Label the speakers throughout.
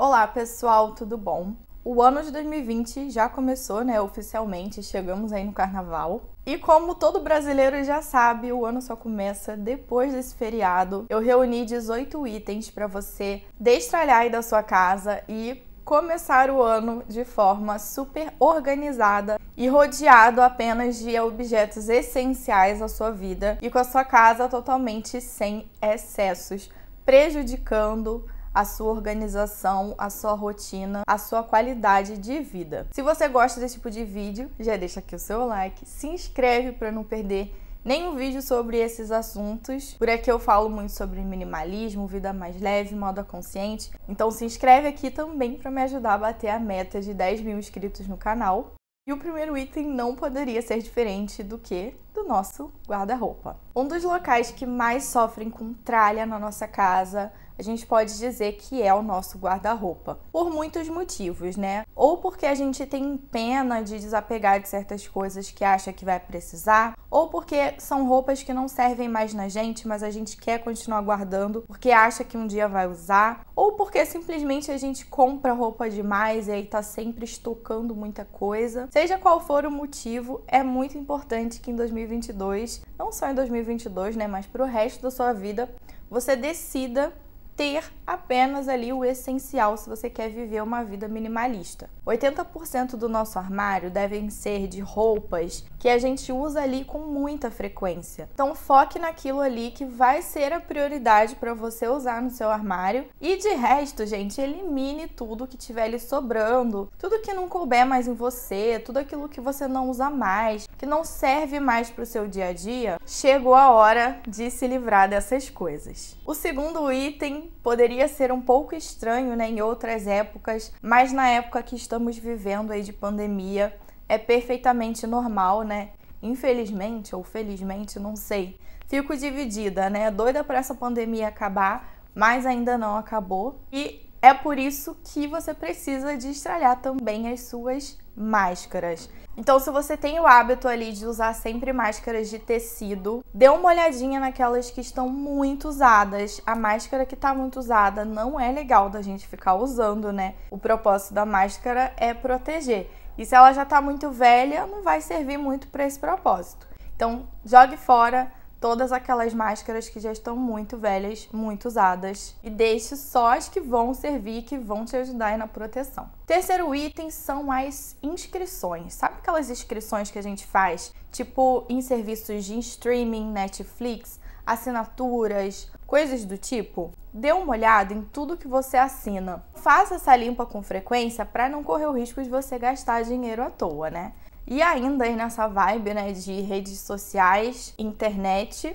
Speaker 1: Olá, pessoal, tudo bom? O ano de 2020 já começou, né? Oficialmente, chegamos aí no carnaval. E como todo brasileiro já sabe, o ano só começa depois desse feriado. Eu reuni 18 itens para você destralhar aí da sua casa e começar o ano de forma super organizada e rodeado apenas de objetos essenciais à sua vida e com a sua casa totalmente sem excessos, prejudicando a sua organização, a sua rotina, a sua qualidade de vida. Se você gosta desse tipo de vídeo, já deixa aqui o seu like, se inscreve para não perder nenhum vídeo sobre esses assuntos. Por aqui eu falo muito sobre minimalismo, vida mais leve, moda consciente. Então se inscreve aqui também para me ajudar a bater a meta de 10 mil inscritos no canal. E o primeiro item não poderia ser diferente do que do nosso guarda-roupa. Um dos locais que mais sofrem com tralha na nossa casa a gente pode dizer que é o nosso guarda-roupa. Por muitos motivos, né? Ou porque a gente tem pena de desapegar de certas coisas que acha que vai precisar, ou porque são roupas que não servem mais na gente, mas a gente quer continuar guardando porque acha que um dia vai usar, ou porque simplesmente a gente compra roupa demais e aí tá sempre estocando muita coisa. Seja qual for o motivo, é muito importante que em 2022, não só em 2022, né, mas pro resto da sua vida, você decida ter apenas ali o essencial se você quer viver uma vida minimalista. 80% do nosso armário devem ser de roupas que a gente usa ali com muita frequência. Então foque naquilo ali que vai ser a prioridade para você usar no seu armário e de resto, gente, elimine tudo que tiver ali sobrando, tudo que não couber mais em você, tudo aquilo que você não usa mais, que não serve mais para o seu dia a dia. Chegou a hora de se livrar dessas coisas. O segundo item poderia ser um pouco estranho né, em outras épocas, mas na época que estamos vivendo aí de pandemia é perfeitamente normal, né? Infelizmente ou felizmente, não sei. Fico dividida, né? Doida para essa pandemia acabar, mas ainda não acabou. E é por isso que você precisa destralhar também as suas máscaras. Então, se você tem o hábito ali de usar sempre máscaras de tecido, dê uma olhadinha naquelas que estão muito usadas. A máscara que está muito usada não é legal da gente ficar usando, né? O propósito da máscara é proteger. E se ela já está muito velha, não vai servir muito para esse propósito. Então, jogue fora, todas aquelas máscaras que já estão muito velhas, muito usadas e deixe só as que vão servir, que vão te ajudar na proteção. Terceiro item são as inscrições. Sabe aquelas inscrições que a gente faz, tipo em serviços de streaming, Netflix, assinaturas, coisas do tipo? Dê uma olhada em tudo que você assina. Faça essa limpa com frequência para não correr o risco de você gastar dinheiro à toa, né? E ainda aí nessa vibe, né, de redes sociais, internet,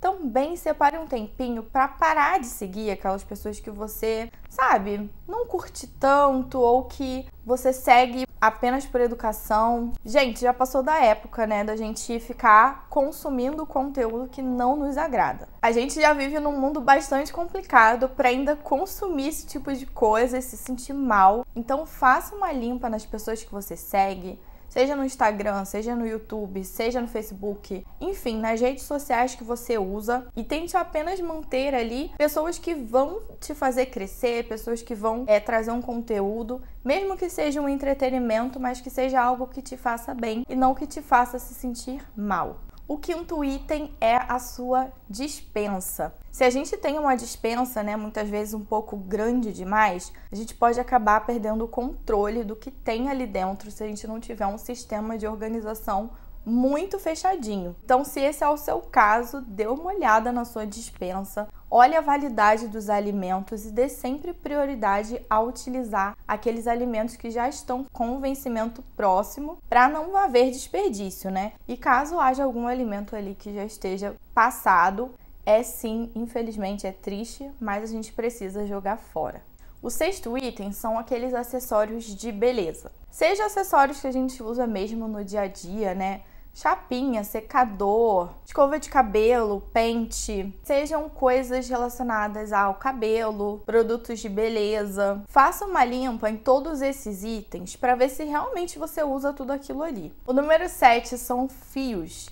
Speaker 1: também separe um tempinho para parar de seguir aquelas pessoas que você, sabe, não curte tanto ou que você segue apenas por educação. Gente, já passou da época, né, da gente ficar consumindo conteúdo que não nos agrada. A gente já vive num mundo bastante complicado para ainda consumir esse tipo de coisa e se sentir mal. Então, faça uma limpa nas pessoas que você segue seja no Instagram, seja no YouTube, seja no Facebook, enfim, nas redes sociais que você usa e tente apenas manter ali pessoas que vão te fazer crescer, pessoas que vão é, trazer um conteúdo, mesmo que seja um entretenimento, mas que seja algo que te faça bem e não que te faça se sentir mal. O quinto item é a sua dispensa. Se a gente tem uma dispensa, né, muitas vezes um pouco grande demais, a gente pode acabar perdendo o controle do que tem ali dentro se a gente não tiver um sistema de organização muito fechadinho. Então, se esse é o seu caso, dê uma olhada na sua dispensa, olhe a validade dos alimentos e dê sempre prioridade a utilizar aqueles alimentos que já estão com o vencimento próximo, para não haver desperdício, né? E caso haja algum alimento ali que já esteja passado, é sim, infelizmente é triste, mas a gente precisa jogar fora. O sexto item são aqueles acessórios de beleza. Seja acessórios que a gente usa mesmo no dia a dia, né? chapinha, secador, escova de cabelo, pente, sejam coisas relacionadas ao cabelo, produtos de beleza. Faça uma limpa em todos esses itens para ver se realmente você usa tudo aquilo ali. O número 7 são fios.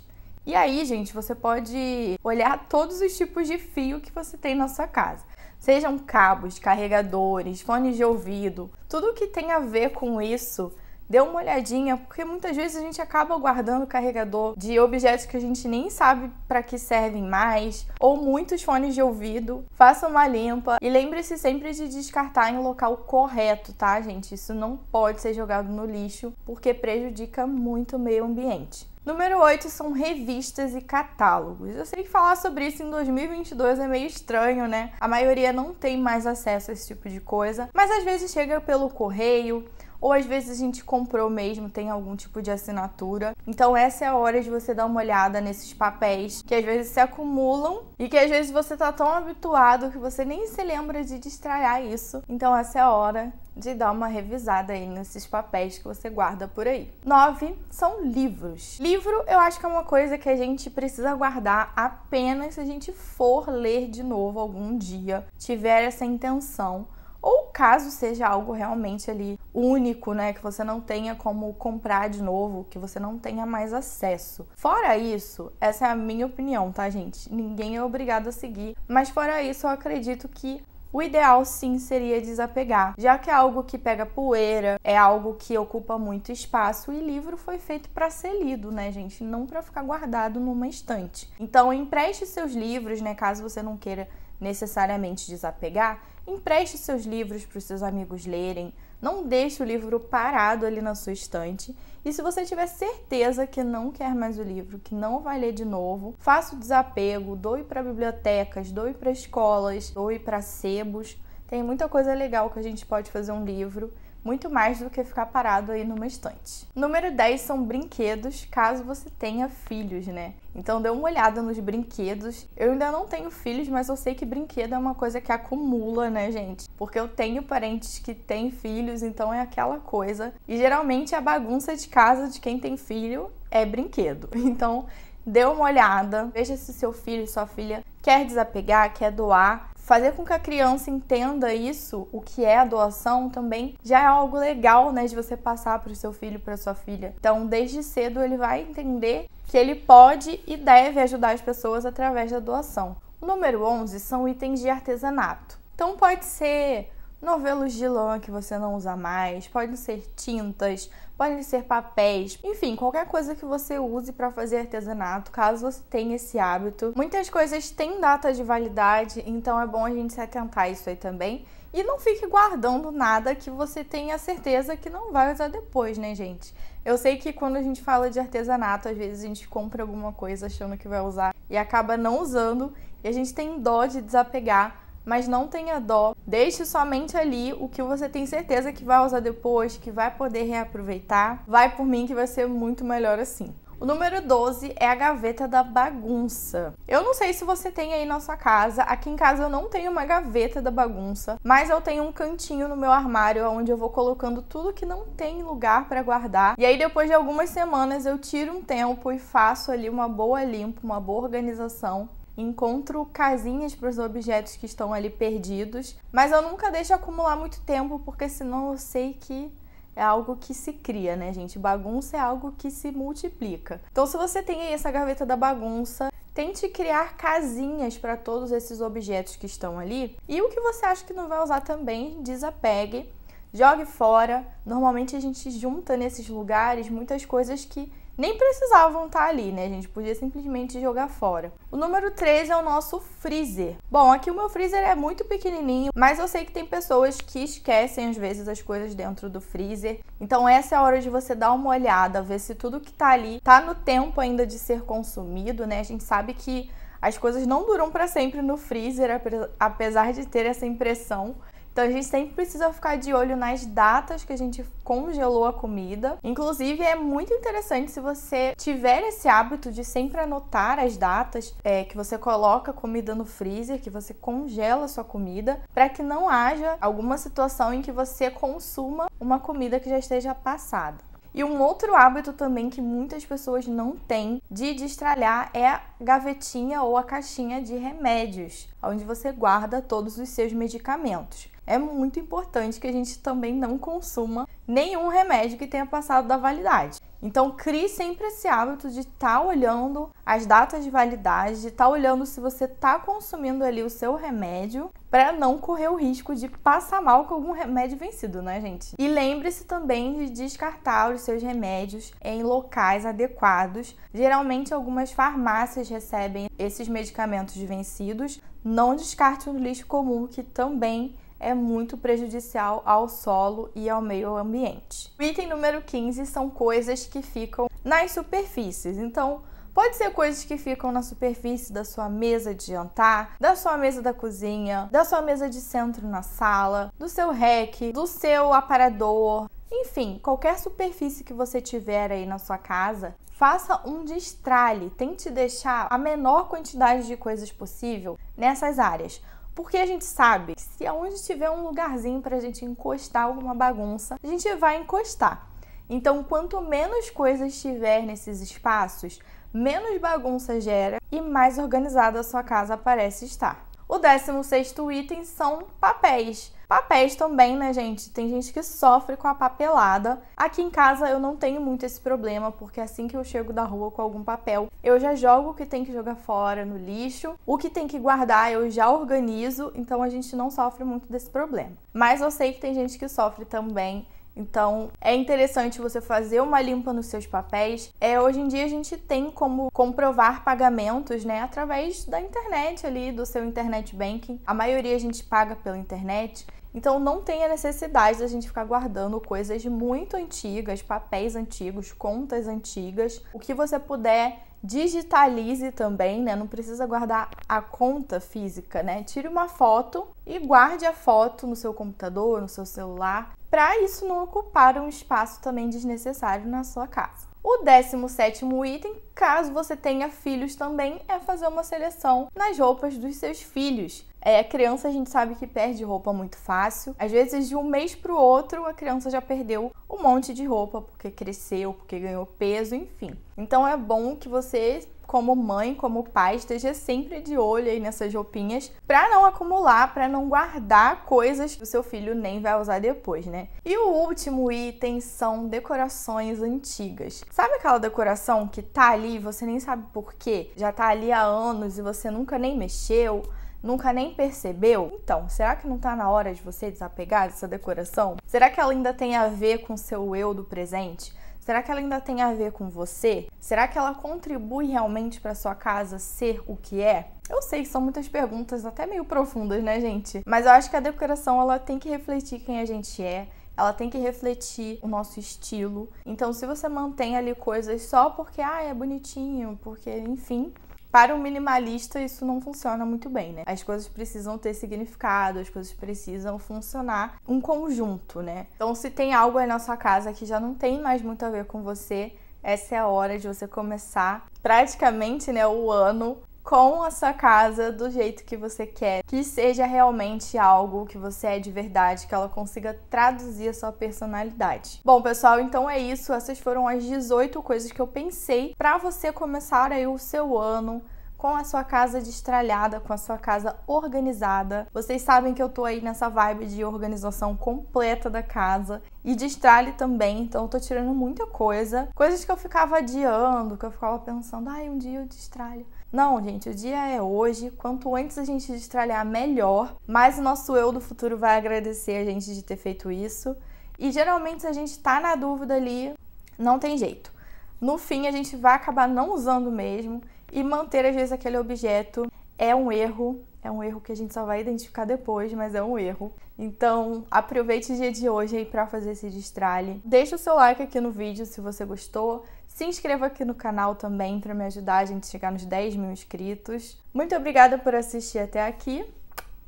Speaker 1: E aí, gente, você pode olhar todos os tipos de fio que você tem na sua casa. Sejam cabos, carregadores, fones de ouvido, tudo que tem a ver com isso dê uma olhadinha, porque muitas vezes a gente acaba guardando o carregador de objetos que a gente nem sabe para que servem mais, ou muitos fones de ouvido. Faça uma limpa e lembre-se sempre de descartar em local correto, tá, gente? Isso não pode ser jogado no lixo, porque prejudica muito o meio ambiente. Número 8 são revistas e catálogos. Eu sei que falar sobre isso em 2022 é meio estranho, né? A maioria não tem mais acesso a esse tipo de coisa, mas às vezes chega pelo correio, ou às vezes a gente comprou mesmo, tem algum tipo de assinatura. Então essa é a hora de você dar uma olhada nesses papéis que às vezes se acumulam e que às vezes você tá tão habituado que você nem se lembra de distrair isso. Então essa é a hora de dar uma revisada aí nesses papéis que você guarda por aí. Nove são livros. Livro eu acho que é uma coisa que a gente precisa guardar apenas se a gente for ler de novo algum dia, tiver essa intenção ou caso seja algo realmente ali único, né, que você não tenha como comprar de novo, que você não tenha mais acesso. Fora isso, essa é a minha opinião, tá, gente? Ninguém é obrigado a seguir, mas fora isso, eu acredito que o ideal sim seria desapegar, já que é algo que pega poeira, é algo que ocupa muito espaço e livro foi feito para ser lido, né, gente? Não para ficar guardado numa estante. Então, empreste seus livros, né, caso você não queira necessariamente desapegar, empreste seus livros para os seus amigos lerem, não deixe o livro parado ali na sua estante. E se você tiver certeza que não quer mais o livro, que não vai ler de novo, faça o desapego, doe para bibliotecas, doe para escolas, doe para sebos. Tem muita coisa legal que a gente pode fazer um livro muito mais do que ficar parado aí numa estante. Número 10 são brinquedos, caso você tenha filhos, né? Então dê uma olhada nos brinquedos. Eu ainda não tenho filhos, mas eu sei que brinquedo é uma coisa que acumula, né, gente? Porque eu tenho parentes que têm filhos, então é aquela coisa. E geralmente a bagunça de casa de quem tem filho é brinquedo. Então dê uma olhada, veja se seu filho, sua filha quer desapegar, quer doar Fazer com que a criança entenda isso, o que é a doação, também já é algo legal, né, de você passar para o seu filho, para sua filha. Então, desde cedo ele vai entender que ele pode e deve ajudar as pessoas através da doação. O número 11 são itens de artesanato. Então, pode ser novelos de lã que você não usa mais, podem ser tintas, podem ser papéis, enfim, qualquer coisa que você use para fazer artesanato, caso você tenha esse hábito. Muitas coisas têm data de validade, então é bom a gente se atentar a isso aí também. E não fique guardando nada que você tenha certeza que não vai usar depois, né, gente? Eu sei que quando a gente fala de artesanato, às vezes a gente compra alguma coisa achando que vai usar e acaba não usando, e a gente tem dó de desapegar mas não tenha dó. Deixe somente ali o que você tem certeza que vai usar depois, que vai poder reaproveitar. Vai por mim que vai ser muito melhor assim. O número 12 é a gaveta da bagunça. Eu não sei se você tem aí na sua casa, aqui em casa eu não tenho uma gaveta da bagunça, mas eu tenho um cantinho no meu armário onde eu vou colocando tudo que não tem lugar para guardar. E aí depois de algumas semanas eu tiro um tempo e faço ali uma boa limpa, uma boa organização encontro casinhas para os objetos que estão ali perdidos, mas eu nunca deixo acumular muito tempo, porque senão eu sei que é algo que se cria, né, gente? Bagunça é algo que se multiplica. Então, se você tem aí essa gaveta da bagunça, tente criar casinhas para todos esses objetos que estão ali. E o que você acha que não vai usar também, desapegue, jogue fora. Normalmente a gente junta nesses lugares muitas coisas que nem precisavam estar tá ali, né? A gente podia simplesmente jogar fora. O número 3 é o nosso freezer. Bom, aqui o meu freezer é muito pequenininho, mas eu sei que tem pessoas que esquecem às vezes as coisas dentro do freezer. Então essa é a hora de você dar uma olhada, ver se tudo que tá ali tá no tempo ainda de ser consumido, né? A gente sabe que as coisas não duram para sempre no freezer, apesar de ter essa impressão. Então a gente sempre precisa ficar de olho nas datas que a gente congelou a comida. Inclusive é muito interessante se você tiver esse hábito de sempre anotar as datas é, que você coloca comida no freezer, que você congela a sua comida, para que não haja alguma situação em que você consuma uma comida que já esteja passada. E um outro hábito também que muitas pessoas não têm de destralhar é a gavetinha ou a caixinha de remédios, onde você guarda todos os seus medicamentos é muito importante que a gente também não consuma nenhum remédio que tenha passado da validade. Então, crie sempre esse hábito de estar tá olhando as datas de validade, de estar tá olhando se você está consumindo ali o seu remédio, para não correr o risco de passar mal com algum remédio vencido, né, gente? E lembre-se também de descartar os seus remédios em locais adequados. Geralmente, algumas farmácias recebem esses medicamentos vencidos. Não descarte no lixo comum, que também é muito prejudicial ao solo e ao meio ambiente. O item número 15 são coisas que ficam nas superfícies. Então, Pode ser coisas que ficam na superfície da sua mesa de jantar, da sua mesa da cozinha, da sua mesa de centro na sala, do seu rack, do seu aparador. Enfim, qualquer superfície que você tiver aí na sua casa, faça um destralhe, tente deixar a menor quantidade de coisas possível nessas áreas porque a gente sabe que se aonde tiver um lugarzinho para a gente encostar alguma bagunça, a gente vai encostar. Então, quanto menos coisas tiver nesses espaços, menos bagunça gera e mais organizada a sua casa parece estar. O 16 sexto item são papéis. Papéis também, né, gente? Tem gente que sofre com a papelada. Aqui em casa eu não tenho muito esse problema, porque assim que eu chego da rua com algum papel, eu já jogo o que tem que jogar fora no lixo, o que tem que guardar eu já organizo, então a gente não sofre muito desse problema. Mas eu sei que tem gente que sofre também. Então, é interessante você fazer uma limpa nos seus papéis. É, hoje em dia a gente tem como comprovar pagamentos, né, através da internet ali, do seu internet banking. A maioria a gente paga pela internet. Então não tem a necessidade da gente ficar guardando coisas muito antigas, papéis antigos, contas antigas. O que você puder, digitalize também, né? Não precisa guardar a conta física, né? Tire uma foto e guarde a foto no seu computador, no seu celular, para isso não ocupar um espaço também desnecessário na sua casa. O 17 item, caso você tenha filhos também, é fazer uma seleção nas roupas dos seus filhos. É, criança a gente sabe que perde roupa muito fácil. Às vezes, de um mês para o outro, a criança já perdeu um monte de roupa porque cresceu, porque ganhou peso, enfim. Então é bom que você, como mãe, como pai, esteja sempre de olho aí nessas roupinhas para não acumular, para não guardar coisas que o seu filho nem vai usar depois, né? E o último item são decorações antigas. Sabe aquela decoração que tá ali, você nem sabe por quê? Já tá ali há anos e você nunca nem mexeu? nunca nem percebeu? Então, será que não tá na hora de você desapegar dessa decoração? Será que ela ainda tem a ver com seu eu do presente? Será que ela ainda tem a ver com você? Será que ela contribui realmente para sua casa ser o que é? Eu sei, que são muitas perguntas, até meio profundas, né, gente? Mas eu acho que a decoração ela tem que refletir quem a gente é, ela tem que refletir o nosso estilo. Então, se você mantém ali coisas só porque ah, é bonitinho, porque enfim, para o um minimalista, isso não funciona muito bem, né? As coisas precisam ter significado, as coisas precisam funcionar um conjunto, né? Então, se tem algo aí na sua casa que já não tem mais muito a ver com você, essa é a hora de você começar praticamente né, o ano com a sua casa do jeito que você quer, que seja realmente algo que você é de verdade, que ela consiga traduzir a sua personalidade. Bom, pessoal, então é isso. Essas foram as 18 coisas que eu pensei para você começar aí o seu ano com a sua casa destralhada, com a sua casa organizada. Vocês sabem que eu tô aí nessa vibe de organização completa da casa e destralhe também, então eu tô tirando muita coisa, coisas que eu ficava adiando, que eu ficava pensando, ai, um dia eu destralho. Não, gente, o dia é hoje. Quanto antes a gente destralhar, melhor. Mas o nosso eu do futuro vai agradecer a gente de ter feito isso. E geralmente, se a gente tá na dúvida ali, não tem jeito. No fim, a gente vai acabar não usando mesmo. E manter, às vezes, aquele objeto é um erro é um erro que a gente só vai identificar depois, mas é um erro. Então, aproveite o dia de hoje aí para fazer esse destralhe. Deixa o seu like aqui no vídeo se você gostou. Se inscreva aqui no canal também para me ajudar a gente chegar nos 10 mil inscritos. Muito obrigada por assistir até aqui.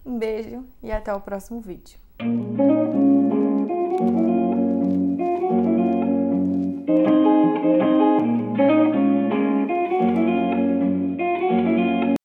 Speaker 1: Um beijo e até o próximo vídeo.